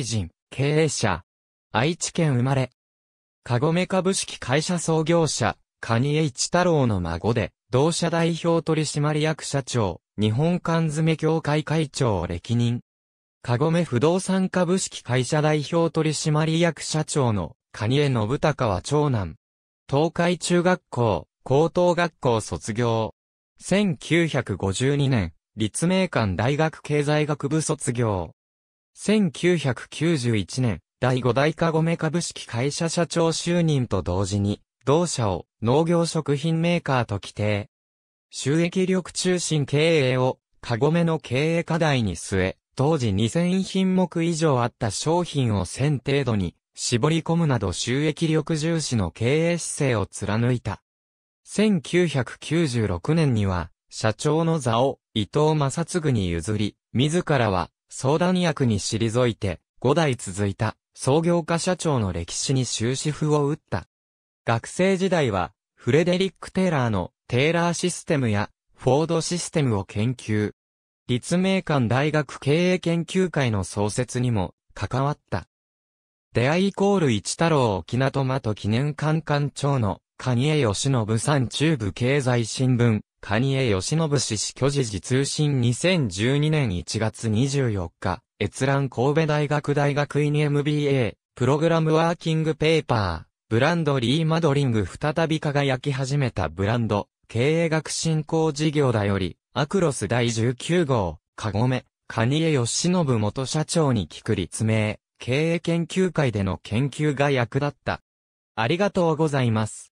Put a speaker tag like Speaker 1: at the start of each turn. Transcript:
Speaker 1: 人、経営者。愛知県生まれ。カゴメ株式会社創業者、蟹江一太郎の孫で、同社代表取締役社長、日本缶詰協会会長を歴任。カゴメ不動産株式会社代表取締役社長の蟹江信孝は長男。東海中学校、高等学校卒業。1952年、立命館大学経済学部卒業。1991年、第5代カゴメ株式会社社長就任と同時に、同社を農業食品メーカーと規定。収益力中心経営を、カゴメの経営課題に据え、当時2000品目以上あった商品を1000程度に絞り込むなど収益力重視の経営姿勢を貫いた。1996年には、社長の座を伊藤正嗣に譲り、自らは相談役に退いて、5代続いた創業家社長の歴史に終止符を打った。学生時代は、フレデリック・テーラーのテーラーシステムやフォードシステムを研究。立命館大学経営研究会の創設にも関わった。出会いイコール一太郎沖縄とマ記念館館長の蟹江義信さん中部経済新聞カニエ・ヨシノブ氏死去時通信2012年1月24日、閲覧神戸大学大学院 MBA、プログラムワーキングペーパー、ブランドリーマドリング再び輝き始めたブランド、経営学振興事業だより、アクロス第19号、カゴメ、カニエ・ヨシノブ元社長に聞く立命、経営研究会での研究が役立った。ありがとうございます。